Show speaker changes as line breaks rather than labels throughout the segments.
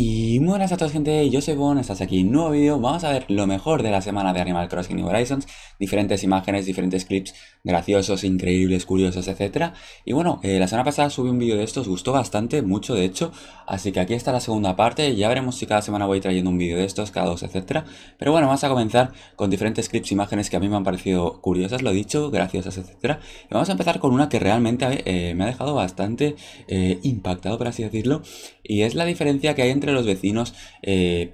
Y buenas a todos gente, yo soy Bon, estás aquí en un nuevo vídeo, vamos a ver lo mejor de la semana de Animal Crossing New Horizons, diferentes imágenes, diferentes clips graciosos, increíbles, curiosos, etc. Y bueno, eh, la semana pasada subí un vídeo de estos, gustó bastante, mucho de hecho, así que aquí está la segunda parte, ya veremos si cada semana voy trayendo un vídeo de estos, cada dos, etc. Pero bueno, vamos a comenzar con diferentes clips, imágenes que a mí me han parecido curiosas, lo he dicho, graciosas, etc. Y vamos a empezar con una que realmente eh, me ha dejado bastante eh, impactado, por así decirlo, y es la diferencia que hay entre los vecinos, eh,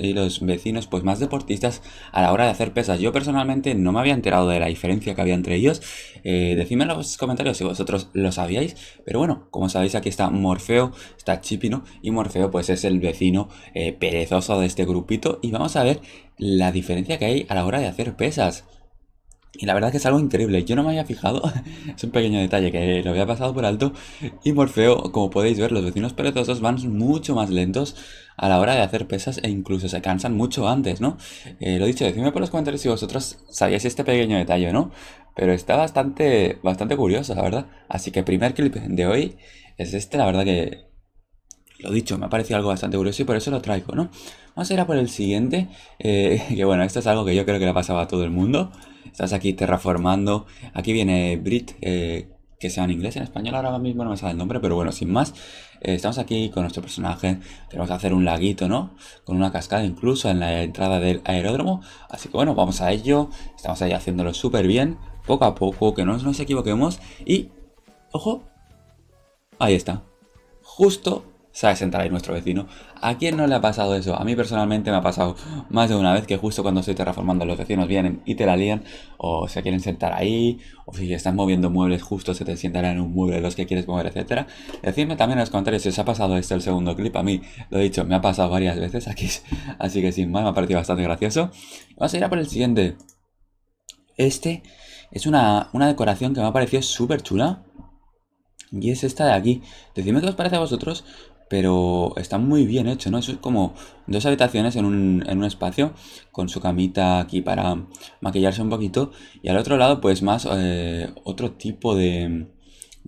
y los, vecinos, pues más deportistas a la hora de hacer pesas. Yo personalmente no me había enterado de la diferencia que había entre ellos. Eh, decidme en los comentarios si vosotros lo sabíais, pero bueno, como sabéis aquí está Morfeo, está Chipino y Morfeo pues es el vecino eh, perezoso de este grupito y vamos a ver la diferencia que hay a la hora de hacer pesas. Y la verdad es que es algo increíble. Yo no me había fijado, es un pequeño detalle que lo había pasado por alto. Y Morfeo, como podéis ver, los vecinos perezosos van mucho más lentos a la hora de hacer pesas e incluso se cansan mucho antes, ¿no? Eh, lo dicho, decidme por los comentarios si vosotros sabíais este pequeño detalle, ¿no? Pero está bastante, bastante curioso, la verdad. Así que primer clip de hoy es este, la verdad que lo dicho, me ha parecido algo bastante curioso y por eso lo traigo, ¿no? Vamos a ir a por el siguiente, eh, que bueno, esto es algo que yo creo que le ha pasado a todo el mundo. Estás aquí terraformando, aquí viene Brit, eh, que sea en inglés, en español ahora mismo no me sale el nombre, pero bueno, sin más, eh, estamos aquí con nuestro personaje, Tenemos que hacer un laguito, ¿no? Con una cascada incluso en la entrada del aeródromo, así que bueno, vamos a ello, estamos ahí haciéndolo súper bien, poco a poco, que no nos equivoquemos y, ojo, ahí está, justo sabe sentar ahí nuestro vecino. ¿A quién no le ha pasado eso? A mí personalmente me ha pasado más de una vez que justo cuando estoy terraformando los vecinos vienen y te la lían, o se quieren sentar ahí, o si estás moviendo muebles justo se te sientan en un mueble los que quieres mover, etc. Decidme también en los comentarios si os ha pasado este el segundo clip. A mí, lo he dicho, me ha pasado varias veces aquí, así que sin más me ha parecido bastante gracioso. Vamos a ir a por el siguiente. Este es una, una decoración que me ha parecido súper chula. Y es esta de aquí. Decidme qué os parece a vosotros, pero está muy bien hecho, ¿no? Eso es como dos habitaciones en un, en un, espacio, con su camita aquí para maquillarse un poquito, y al otro lado, pues más eh, otro tipo de,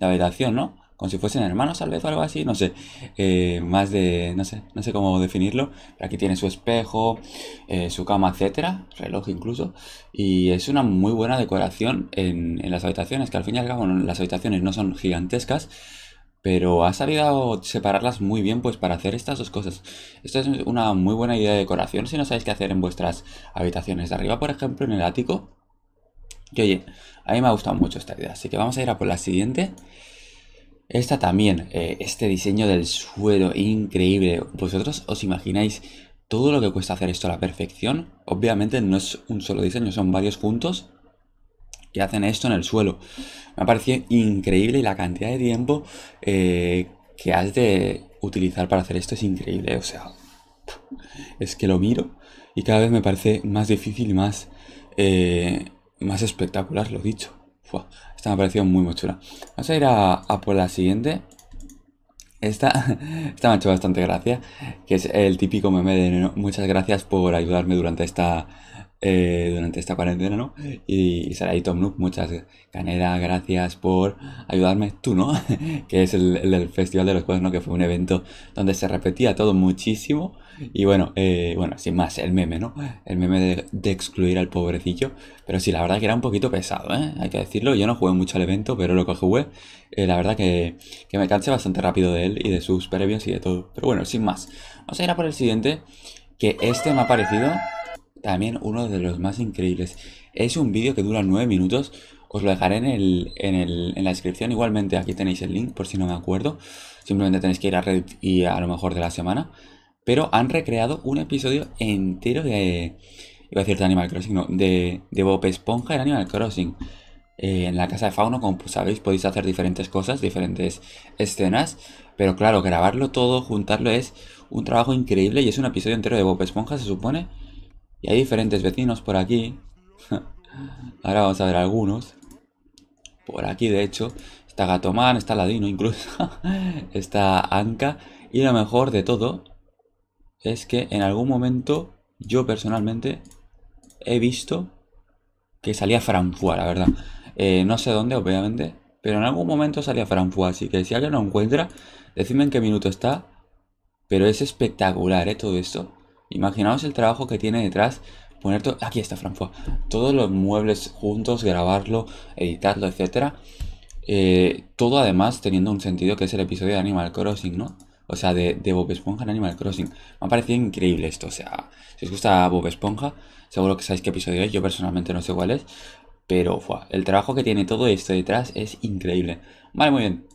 habitación, ¿no? Como si fuesen hermanos, tal vez, o algo así, no sé. Eh, más de. no sé, no sé cómo definirlo. aquí tiene su espejo, eh, su cama, etcétera, reloj incluso. Y es una muy buena decoración en, las habitaciones, que al fin y al cabo, las habitaciones no son gigantescas pero ha sabido separarlas muy bien pues para hacer estas dos cosas. Esto es una muy buena idea de decoración si no sabéis qué hacer en vuestras habitaciones de arriba, por ejemplo, en el ático. Y oye, a mí me ha gustado mucho esta idea, así que vamos a ir a por la siguiente. Esta también, eh, este diseño del suelo, increíble. ¿Vosotros os imagináis todo lo que cuesta hacer esto a la perfección? Obviamente no es un solo diseño, son varios juntos que hacen esto en el suelo. Me ha parecido increíble la cantidad de tiempo eh, que has de utilizar para hacer esto es increíble. O sea, es que lo miro y cada vez me parece más difícil y más, eh, más espectacular, lo dicho. esta me ha parecido muy, muy chula. Vamos a ir a, por la siguiente. Esta, esta, me ha hecho bastante gracia, que es el típico meme de muchas gracias por ayudarme durante esta eh, durante esta cuarentena, ¿no? Y, y muchas canelas, gracias por ayudarme, tú, ¿no? que es el, el, Festival de los Juegos, ¿no? Que fue un evento donde se repetía todo muchísimo. Y bueno, eh, bueno, sin más, el meme, ¿no? El meme de, excluir al pobrecillo. Pero sí, la verdad que era un poquito pesado, ¿eh? Hay que decirlo. Yo no jugué mucho al evento, pero lo que jugué, eh, la verdad que, que me cansé bastante rápido de él y de sus previos y de todo. Pero bueno, sin más. Vamos a ir a por el siguiente, que este me ha parecido también uno de los más increíbles. Es un vídeo que dura 9 minutos. Os lo dejaré en, la descripción. Igualmente aquí tenéis el link por si no me acuerdo. Simplemente tenéis que ir a Reddit y a lo mejor de la semana. Pero han recreado un episodio entero de... Iba a decir de Animal Crossing, no. De, de Bob Esponja en Animal Crossing. Eh, en la casa de Fauno, como sabéis, podéis hacer diferentes cosas, diferentes escenas. Pero claro, grabarlo todo, juntarlo es un trabajo increíble y es un episodio entero de Bob Esponja, se supone. Y hay diferentes vecinos por aquí. Ahora vamos a ver algunos. Por aquí, de hecho, está Gatomán está Ladino incluso, está Anka. Y lo mejor de todo es que en algún momento yo personalmente he visto que salía Franfua, la verdad. Eh, no sé dónde, obviamente, pero en algún momento salía Franfua. Así que si alguien lo encuentra, decime en qué minuto está. Pero es espectacular, ¿eh? Todo esto. Imaginaos el trabajo que tiene detrás poner todo... Aquí está Todos los muebles juntos, grabarlo, editarlo, etc. Eh, todo además teniendo un sentido que es el episodio de Animal Crossing, ¿no? O sea, de, Bob Esponja en Animal Crossing. Me ha parecido increíble esto. O sea, si os gusta Bob Esponja, seguro que sabéis qué episodio es. Yo personalmente no sé cuál es. Pero, fue el trabajo que tiene todo esto detrás es increíble. Vale, muy bien.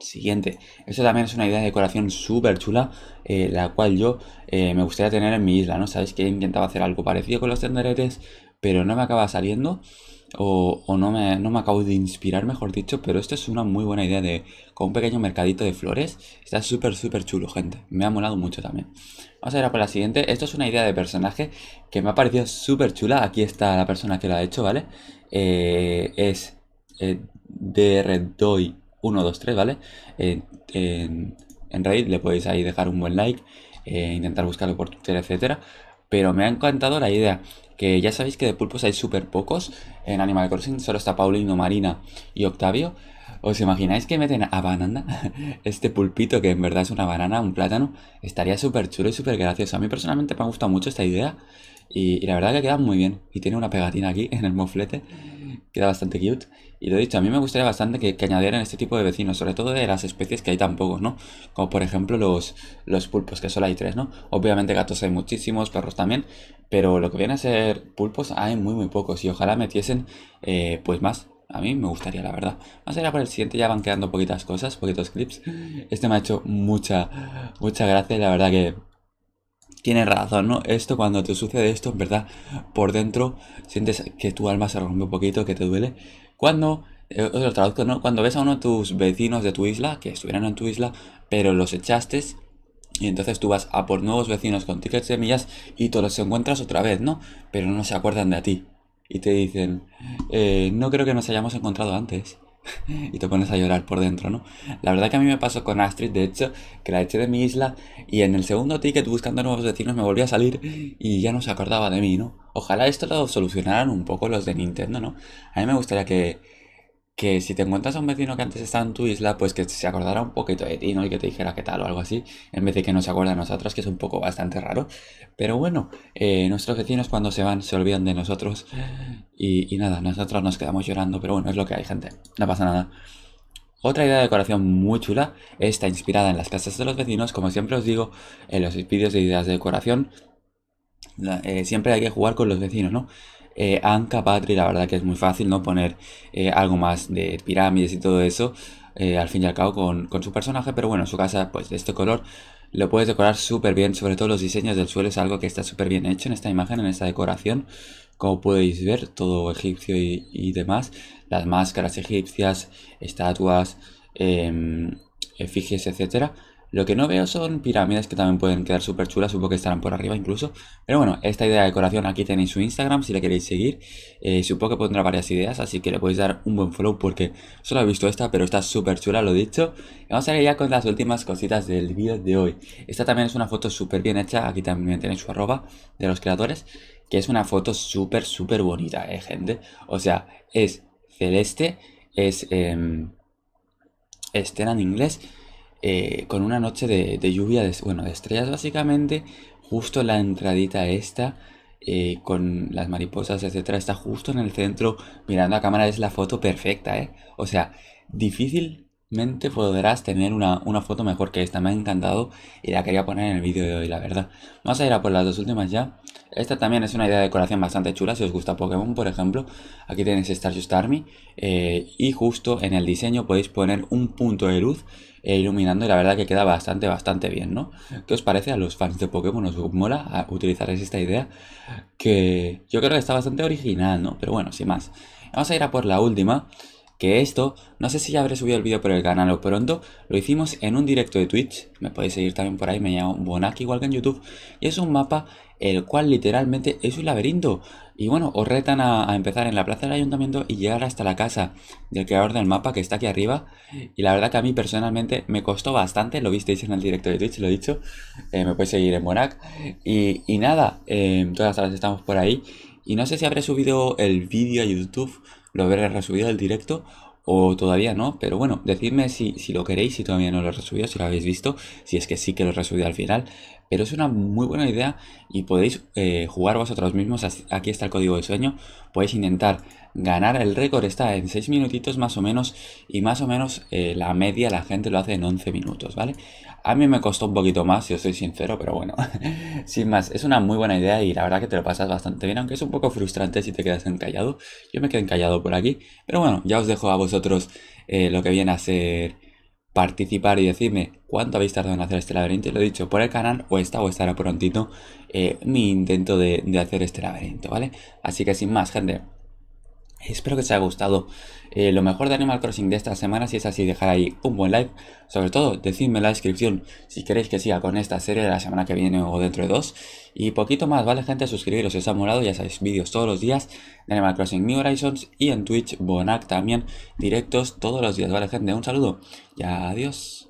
Siguiente, esto también es una idea de decoración súper chula, eh, la cual yo eh, me gustaría tener en mi isla, ¿no? Sabéis que he intentado hacer algo parecido con los tenderetes, pero no me acaba saliendo, o, no, me, no, me, acabo de inspirar, mejor dicho, pero esto es una muy buena idea de con un pequeño mercadito de flores, está súper, súper chulo, gente, me ha molado mucho también. Vamos a ir a por la siguiente, esto es una idea de personaje que me ha parecido súper chula, aquí está la persona que la ha hecho, ¿vale? Eh, es de Reddoy 1, 2, 3, ¿vale? Eh, en, Reddit le podéis ahí dejar un buen like, eh, intentar buscarlo por Twitter, etcétera. Pero me ha encantado la idea, que ya sabéis que de pulpos hay súper pocos. En Animal Crossing solo está Paulino, Marina y Octavio. ¿Os imagináis que meten a banana? Este pulpito que en verdad es una banana, un plátano. Estaría súper chulo y súper gracioso. A mí personalmente me ha gustado mucho esta idea. Y, la verdad que queda muy bien. Y tiene una pegatina aquí en el moflete. Queda bastante cute. Y lo he dicho, a mí me gustaría bastante que, añadieran este tipo de vecinos. Sobre todo de las especies que hay tan pocos, ¿no? Como por ejemplo los, los pulpos, que solo hay tres, ¿no? Obviamente gatos hay muchísimos, perros también. Pero lo que viene a ser pulpos hay muy muy pocos. Y ojalá metiesen eh, pues más a mí me gustaría, la verdad. ir a por el siguiente ya van quedando poquitas cosas, poquitos clips. Este me ha hecho mucha, mucha gracia la verdad que tiene razón, ¿no? Esto cuando te sucede esto, en verdad, por dentro sientes que tu alma se rompe un poquito, que te duele. Cuando, eh, os lo traduzco, ¿no? Cuando ves a uno de tus vecinos de tu isla, que estuvieran en tu isla, pero los echaste y entonces tú vas a por nuevos vecinos con tickets de y te los encuentras otra vez, ¿no? Pero no se acuerdan de ti y te dicen, eh, no creo que nos hayamos encontrado antes. y te pones a llorar por dentro, ¿no? La verdad que a mí me pasó con Astrid, de hecho, que la eché de mi isla y en el segundo ticket buscando nuevos vecinos me volví a salir y ya no se acordaba de mí, ¿no? Ojalá esto lo solucionaran un poco los de Nintendo, ¿no? A mí me gustaría que, que si te encuentras a un vecino que antes estaba en tu isla, pues que se acordara un poquito de ti, ¿no? Y que te dijera qué tal o algo así, en vez de que no se acuerde de nosotros, que es un poco bastante raro. Pero bueno, eh, nuestros vecinos cuando se van se olvidan de nosotros. Y, nada, nosotros nos quedamos llorando, pero bueno, es lo que hay, gente. No pasa nada. Otra idea de decoración muy chula está inspirada en las casas de los vecinos, como siempre os digo en los vídeos de ideas de decoración. Eh, siempre hay que jugar con los vecinos, ¿no? Eh, Anka Patri, la verdad que es muy fácil, ¿no? Poner eh, algo más de pirámides y todo eso, eh, al fin y al cabo, con, su personaje, pero bueno, su casa, pues de este color, lo puedes decorar súper bien, sobre todo los diseños del suelo es algo que está súper bien hecho en esta imagen, en esta decoración. Como podéis ver, todo egipcio y, y demás, las máscaras egipcias, estatuas, em, efigies, etcétera lo que no veo son pirámides que también pueden quedar súper chulas, supongo que estarán por arriba incluso. Pero bueno, esta idea de decoración aquí tenéis su Instagram si la queréis seguir. Eh, supongo que pondrá varias ideas, así que le podéis dar un buen follow porque solo he visto esta, pero está súper chula, lo dicho. Y vamos a ir ya con las últimas cositas del vídeo de hoy. Esta también es una foto súper bien hecha, aquí también tenéis su arroba de los creadores, que es una foto súper, súper bonita, eh, gente. O sea, es celeste, es... Eh, en inglés eh, con una noche de, lluvia, de, bueno, de estrellas básicamente, justo la entradita esta, eh, con las mariposas, etcétera, está justo en el centro, mirando a cámara, es la foto perfecta, ¿eh? O sea, difícil Mente podrás tener una, foto mejor que esta, me ha encantado y la quería poner en el vídeo de hoy, la verdad. Vamos a ir a por las dos últimas ya. Esta también es una idea de decoración bastante chula, si os gusta Pokémon, por ejemplo. Aquí tenéis Starship Army eh, y justo en el diseño podéis poner un punto de luz eh, iluminando y la verdad que queda bastante, bastante bien, ¿no? ¿Qué os parece a los fans de Pokémon? ¿Os mola? Ah, utilizar esta idea? Que yo creo que está bastante original, ¿no? Pero bueno, sin más. Vamos a ir a por la última. Que esto, no sé si ya habré subido el vídeo por el canal o pronto, lo hicimos en un directo de Twitch, me podéis seguir también por ahí, me llamo Bonac igual que en YouTube, y es un mapa el cual literalmente es un laberinto. Y bueno, os retan a, empezar en la plaza del ayuntamiento y llegar hasta la casa del creador del mapa que está aquí arriba. Y la verdad que a mí personalmente me costó bastante, lo visteis en el directo de Twitch, lo he dicho. Eh, me podéis seguir en Bonac. Y, nada, eh, todas las horas estamos por ahí. Y no sé si habré subido el vídeo a YouTube lo veré resubido el directo o todavía no, pero bueno, decidme si, lo queréis, si todavía no lo he resubido, si lo habéis visto, si es que sí que lo he resubido al final, pero es una muy buena idea y podéis eh, jugar vosotros mismos, aquí está el código de sueño, podéis intentar ganar el récord, está en 6 minutitos más o menos y más o menos eh, la media la gente lo hace en 11 minutos, ¿vale? A mí me costó un poquito más, si os soy sincero, pero bueno. Sin más, es una muy buena idea y la verdad que te lo pasas bastante bien, aunque es un poco frustrante si te quedas encallado. Yo me quedé encallado por aquí, pero bueno, ya os dejo a vosotros eh, lo que viene a ser participar y decirme cuánto habéis tardado en hacer este laberinto. Y lo he dicho por el canal, o está o estará prontito eh, mi intento de, de hacer este laberinto, ¿vale? Así que sin más, gente, Espero que os haya gustado eh, lo mejor de Animal Crossing de esta semana. Si es así, dejad ahí un buen like. Sobre todo, decidme en la descripción si queréis que siga con esta serie de la semana que viene o dentro de dos. Y poquito más, ¿vale, gente? Suscribiros si os ha molado. Ya sabéis, vídeos todos los días de Animal Crossing New Horizons. Y en Twitch, Bonac también, directos todos los días, ¿vale, gente? Un saludo y adiós.